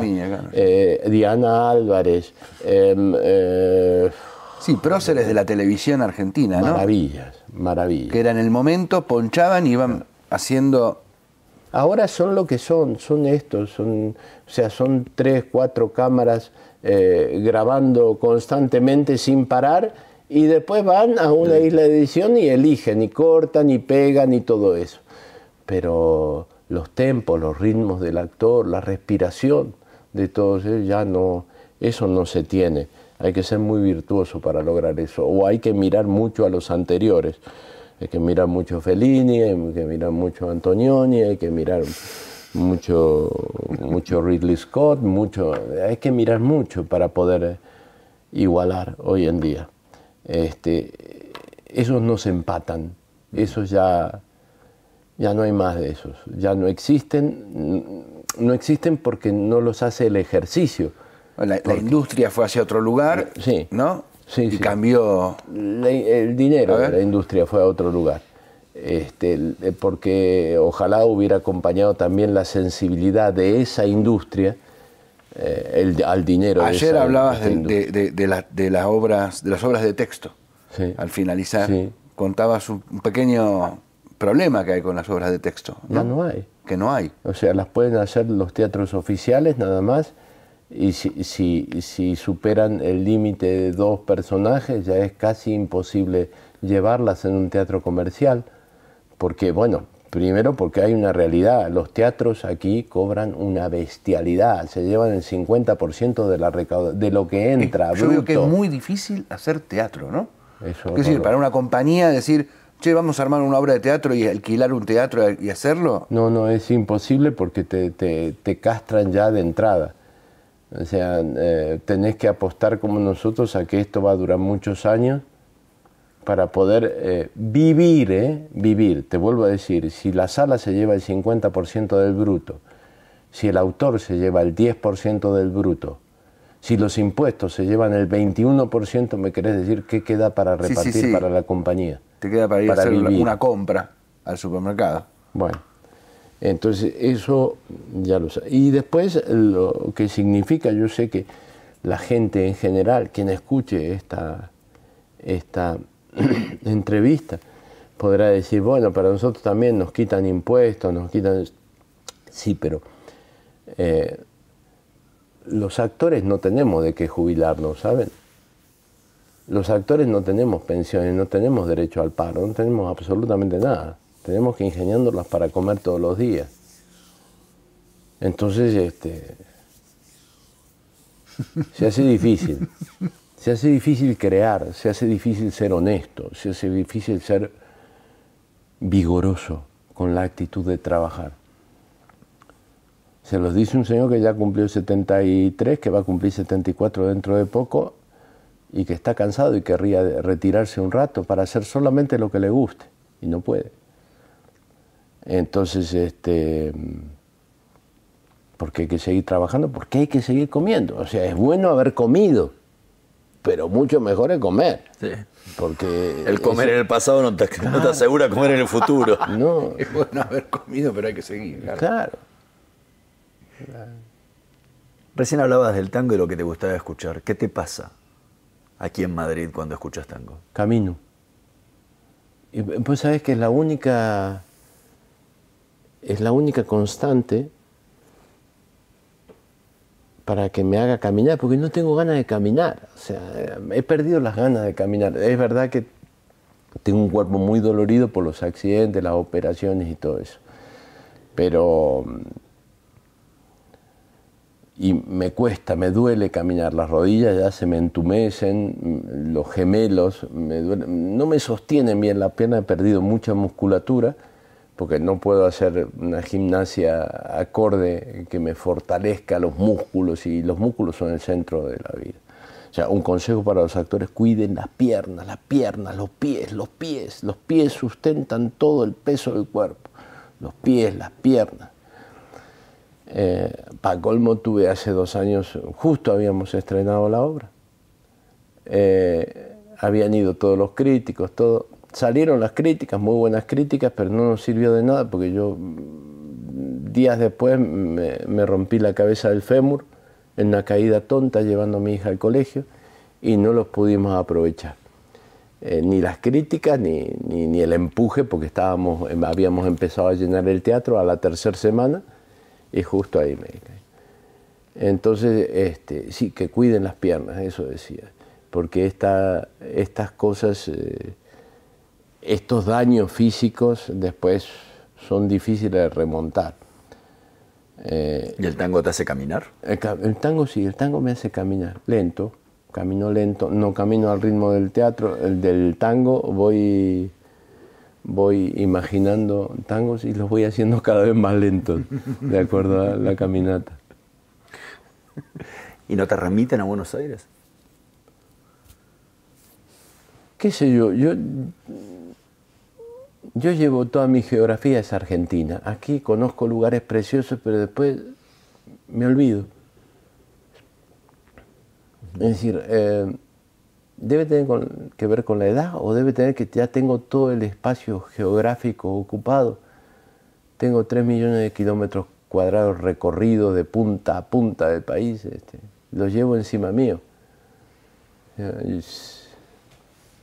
S3: eh, Diana
S1: Álvarez. Em, eh, Sí, próceres de la televisión argentina, ¿no? Maravillas, maravillas. Que era en el momento, ponchaban y iban haciendo... Ahora son lo que son, son estos, son, o sea, son tres, cuatro cámaras
S3: eh, grabando constantemente sin parar y después van a una isla de edición y eligen y cortan y pegan y todo eso. Pero los tempos, los ritmos del actor, la respiración de todos ellos, eh, ya no, eso no se tiene. Hay que ser muy virtuoso para lograr eso, o hay que mirar mucho a los anteriores. Hay que mirar mucho Fellini, hay que mirar mucho Antonioni, hay que mirar mucho, mucho Ridley Scott, mucho, hay que mirar mucho para poder igualar hoy en día. Este, esos no se empatan, esos ya, ya no hay más de esos, ya no existen, no existen porque no los hace el ejercicio la,
S1: industria fue hacia otro lugar, ¿no? Sí, y
S3: cambió. el dinero de la industria fue a otro lugar. Este, eh, porque ojalá hubiera acompañado también la sensibilidad de esa industria eh, al dinero. Ayer de hablabas
S1: de, las obras, de las obras de texto. Al finalizar, contabas un, pequeño problema que hay con las obras de texto. no hay. Que no hay. O sea, las pueden hacer los teatros oficiales nada más y si,
S3: superan el límite de dos personajes ya es casi imposible llevarlas en un teatro comercial, porque bueno, primero porque hay una realidad, los teatros aquí cobran una bestialidad, se llevan el 50% de, la
S1: de lo que entra. Yo creo que es muy difícil hacer teatro, ¿no? es decir, para una compañía decir, che, vamos a armar una obra de teatro y alquilar un teatro y hacerlo. No, no, es imposible porque te castran ya de entrada. O sea, eh,
S3: tenés que apostar como nosotros a que esto va a durar muchos años para poder eh, vivir, eh, vivir. Te vuelvo a decir, si la sala se lleva el 50% del bruto, si el autor se lleva el 10% del bruto, si los impuestos se llevan el 21%, me querés decir qué queda para repartir para la compañía.
S1: Te queda para ir a hacer una compra al supermercado. Bueno,
S3: entonces, eso ya lo sé Y después, lo que significa, yo sé que la gente en general, quien escuche esta, esta entrevista, podrá decir, bueno, para nosotros también nos quitan impuestos, nos quitan... Sí, pero eh, los actores no tenemos de qué jubilarnos, ¿saben? Los actores no tenemos pensiones, no tenemos derecho al paro, no tenemos absolutamente nada. Tenemos que ingeniándolas para comer todos los días. Entonces, este, se hace difícil. Se hace difícil crear, se hace difícil ser honesto, se hace difícil ser vigoroso con la actitud de trabajar. Se los dice un señor que ya cumplió 73, que va a cumplir 74 dentro de poco y que está cansado y querría retirarse un rato para hacer solamente lo que le guste y no puede. Entonces, este, porque hay que seguir trabajando, porque hay que seguir comiendo. O sea, es bueno haber comido, pero mucho mejor es comer.
S2: Porque el comer en el pasado no te, asegura comer en el futuro. No. Es bueno haber comido, pero hay que seguir. Claro. Recién hablabas del tango y lo que te gustaba escuchar. ¿Qué te pasa aquí en Madrid cuando escuchas tango? Camino.
S3: Y pues sabes que es la única es la única constante para que me haga caminar, porque no tengo ganas de caminar. O sea, he perdido las ganas de caminar. Es verdad que tengo un cuerpo muy dolorido por los accidentes, las operaciones y todo eso. Pero... Mm, y me cuesta, me duele caminar, las rodillas ya se me entumecen, mm, los gemelos, me duele, no me sostienen bien la pierna, he perdido mucha musculatura porque no puedo hacer una gimnasia acorde que me fortalezca los músculos y los músculos son el centro de la vida. O sea, un consejo para los actores, cuiden las piernas, las piernas, los pies, los pies, los pies sustentan todo el peso del cuerpo, los pies, las piernas. Eh, para colmo tuve hace dos años, justo habíamos estrenado la obra, eh, habían ido todos los críticos, todo, salieron las críticas, muy buenas críticas, pero no nos sirvió de nada porque yo mm, días después me, rompí la cabeza del fémur en una caída tonta llevando a mi hija al colegio y no los pudimos aprovechar. Eh, ni las críticas ni, ni, el empuje porque estábamos, em, habíamos empezado a llenar el teatro a la tercera semana y justo ahí me caí. Entonces, este, sí, que cuiden las piernas, eso decía, porque estas cosas... Eh, estos daños físicos después son difíciles de remontar.
S2: Eh, ¿Y el tango te hace caminar? El,
S3: tango sí, el tango me hace caminar, lento, camino lento, no camino al ritmo del teatro, el del tango voy, voy imaginando tangos y los voy haciendo cada vez más lentos, de acuerdo a la
S2: caminata. ¿Y no te remiten a Buenos Aires? ¿Qué sé yo? Yo
S3: yo llevo toda mi geografía es Argentina. Aquí conozco lugares preciosos, pero después me olvido. Es decir, eh, debe tener que ver con la edad o debe tener que ya tengo todo el espacio geográfico ocupado. Tengo tres millones de kilómetros cuadrados recorridos de punta a punta del país. Este, llevo encima mío. Eh,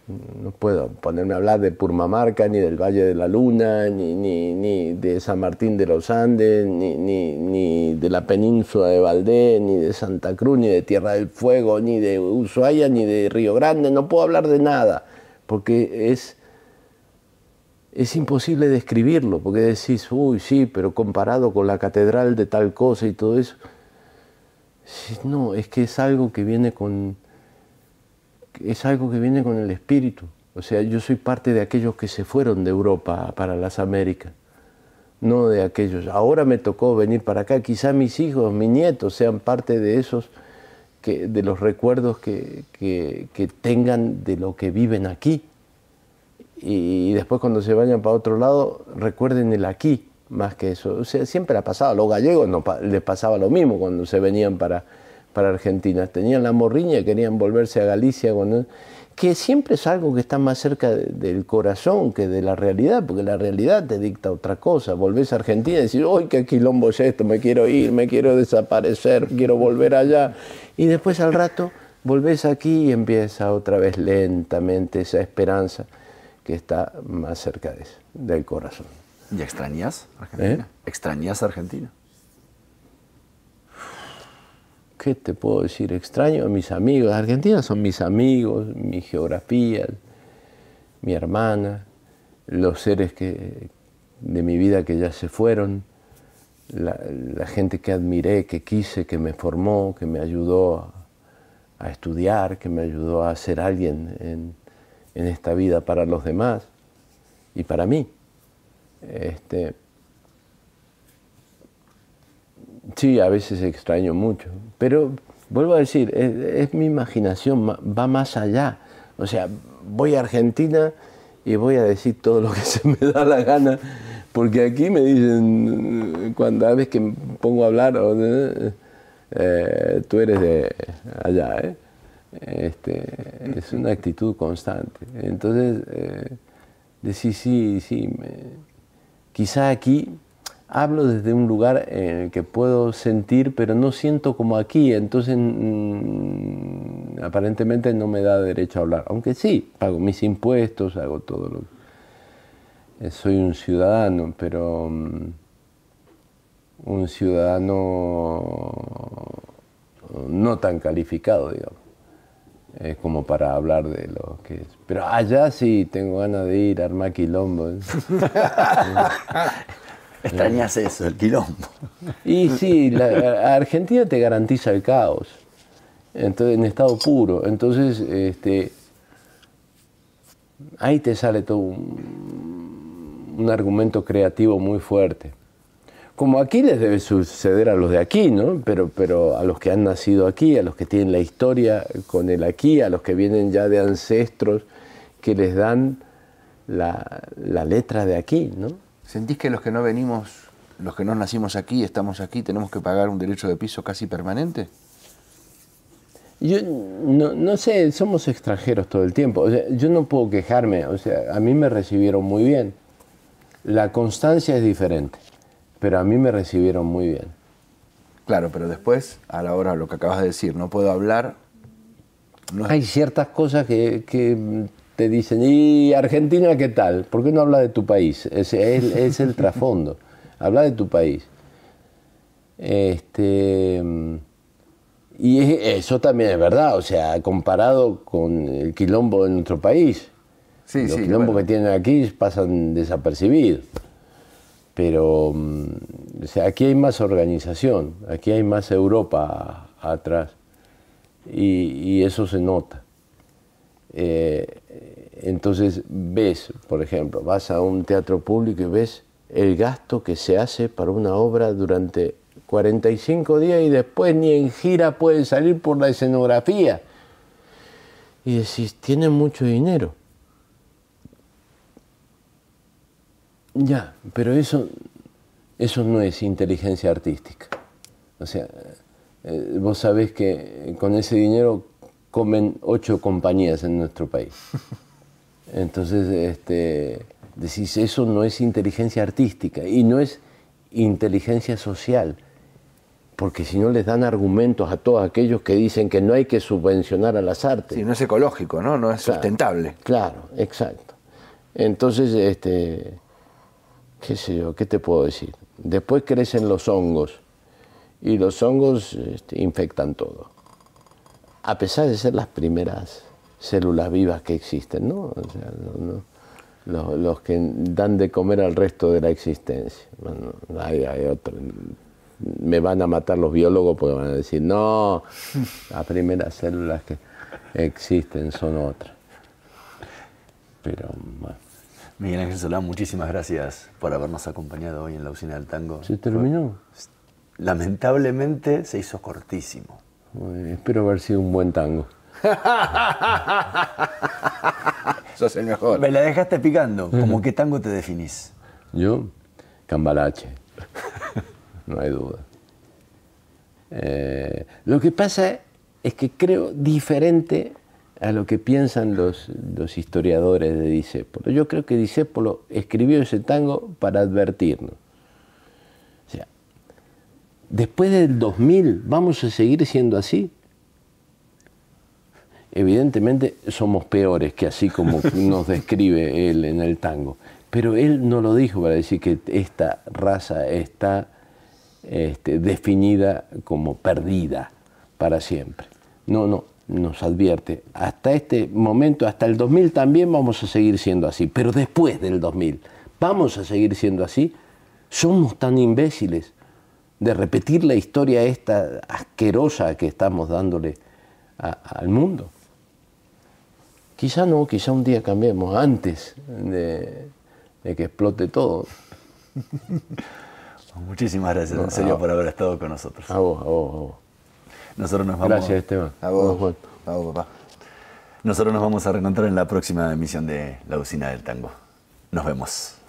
S3: no puedo ponerme a hablar de Purmamarca, ni del Valle de la Luna, ni, ni, de San Martín de los Andes, ni, ni, de la península de Valdés, ni de Santa Cruz, ni de Tierra del Fuego, ni de Ushuaia, ni de Río Grande. No puedo hablar de nada, porque es, es imposible describirlo, porque decís, uy, sí, pero comparado con la catedral de tal cosa y todo eso. No, es que es algo que viene con es algo que viene con el espíritu. O sea, yo soy parte de aquellos que se fueron de Europa para las Américas, no de aquellos. Ahora me tocó venir para acá, quizá mis hijos, mis nietos sean parte de esos, que, de los recuerdos que, que, tengan de lo que viven aquí. Y, después cuando se vayan para otro lado, recuerden el aquí, más que eso. O sea, siempre ha pasado. A los gallegos no, les pasaba lo mismo cuando se venían para para Argentina. Tenían la morriña querían volverse a Galicia, que siempre es algo que está más cerca del corazón que de la realidad, porque la realidad te dicta otra cosa. Volvés a Argentina y decís, ¡ay, qué quilombo es esto! Me quiero ir, me quiero desaparecer, quiero volver allá. Y después al rato volvés aquí y empieza otra vez lentamente esa esperanza
S2: que está más cerca de, del corazón. ¿Y extrañas Argentina? ¿Eh? ¿Extrañas Argentina?
S3: ¿qué te puedo decir? Extraño mis amigos. Argentina son mis amigos, mi geografía, mi hermana, los seres que, de mi vida que ya se fueron, la, gente que admiré, que quise, que me formó, que me ayudó a, estudiar, que me ayudó a ser alguien en, en, esta vida para los demás y para mí. Este, Sí, a veces extraño mucho, pero vuelvo a decir, es, mi imaginación, va más allá. O sea, voy a Argentina y voy a decir todo lo que se me da la gana, porque aquí me dicen, cuando a veces que me pongo a hablar, eh, eh, tú eres de allá, ¿eh? este, es una actitud constante. Entonces, eh, decir, sí, sí, quizá aquí hablo desde un lugar que puedo sentir, pero no siento como aquí, entonces mm, aparentemente no me da derecho a hablar, aunque sí, pago mis impuestos, hago todo lo eh, Soy un ciudadano, pero mm, un ciudadano mm, no tan calificado, digamos, es como para hablar de lo que es. Pero allá sí tengo ganas de ir a armar quilombo. ¿eh? Extrañas eh. eso, el quilombo.
S2: Y sí, la,
S3: Argentina te garantiza el caos, entonces, en estado puro. Entonces, este, ahí te sale todo un, argumento creativo muy fuerte. Como aquí les debe suceder a los de aquí, ¿no? Pero, pero a los que han nacido aquí, a los que tienen la historia con el aquí, a los que vienen ya de ancestros que les dan
S1: la letra de aquí, ¿no? ¿Sentís que los que no venimos, los que no nacimos aquí, estamos aquí, tenemos que pagar un derecho de piso casi permanente?
S3: Yo no, sé, somos extranjeros todo el tiempo. yo no puedo quejarme. O sea, a mí me recibieron muy bien. La constancia es diferente, pero a mí me
S1: recibieron muy bien. Claro, pero después, a la hora, de lo que acabas de decir, no puedo hablar. Hay ciertas cosas que, que te dicen, ¿y Argentina
S3: qué tal? ¿Por qué no habla de tu país? Es, es, el trasfondo, habla de tu país. Este, y eso también es verdad, o sea, comparado con el quilombo de nuestro país. Sí, los quilombos que tienen aquí pasan desapercibidos. Pero sea, aquí hay más organización, aquí hay más Europa atrás. y eso se nota. Eh, entonces ves, por ejemplo, vas a un teatro público y ves el gasto que se hace para una obra durante 45 días y después ni en gira puede salir por la escenografía. Y decís, tiene mucho dinero. Ya, pero eso, eso no es inteligencia artística. O sea, eh, vos sabés que con ese dinero comen ocho compañías en nuestro país. Entonces, este, decís, eso no es inteligencia artística y no es inteligencia social, porque si no les dan argumentos a todos aquellos que dicen que no hay que
S1: subvencionar a las artes. Sí, no es ecológico, ¿no? No es sustentable.
S3: Claro, exacto. Entonces, este, qué sé yo, ¿qué te puedo decir? Después crecen los hongos y los hongos este, infectan todo a pesar de ser las primeras células vivas que existen, ¿no? O sea, los, que dan de comer al resto de la existencia. hay, Me van a matar los biólogos porque van a decir, no, las primeras
S2: células que existen son otras. Pero Miguel Ángel Solá, muchísimas gracias por habernos acompañado hoy en la usina del tango. ¿Se terminó? Lamentablemente se hizo cortísimo. Espero haber sido un buen tango. es el mejor. Me la dejaste picando. ¿Cómo qué tango te definís? Yo, cambalache.
S3: No hay duda. Eh, lo que pasa es que creo diferente a lo que piensan los, los historiadores de Disépolo. Yo creo que Disépolo escribió ese tango para advertirnos. Después del 2000, ¿vamos a seguir siendo así? Evidentemente somos peores que así como nos describe él en el tango. Pero él no lo dijo para decir que esta raza está este, definida como perdida para siempre. No, no, nos advierte, hasta este momento, hasta el 2000 también vamos a seguir siendo así, pero después del 2000 vamos a seguir siendo así. Somos tan imbéciles de repetir la historia esta asquerosa que estamos dándole al mundo. Quizá no, quizá un día cambiemos antes
S2: de, que explote todo. Muchísimas gracias, en serio, por haber estado con nosotros. A vos, a vos, a vos. Nosotros nos vamos. Gracias, Esteban. A A papá. Nosotros nos vamos a reencontrar en la próxima emisión de La Usina del Tango. Nos vemos.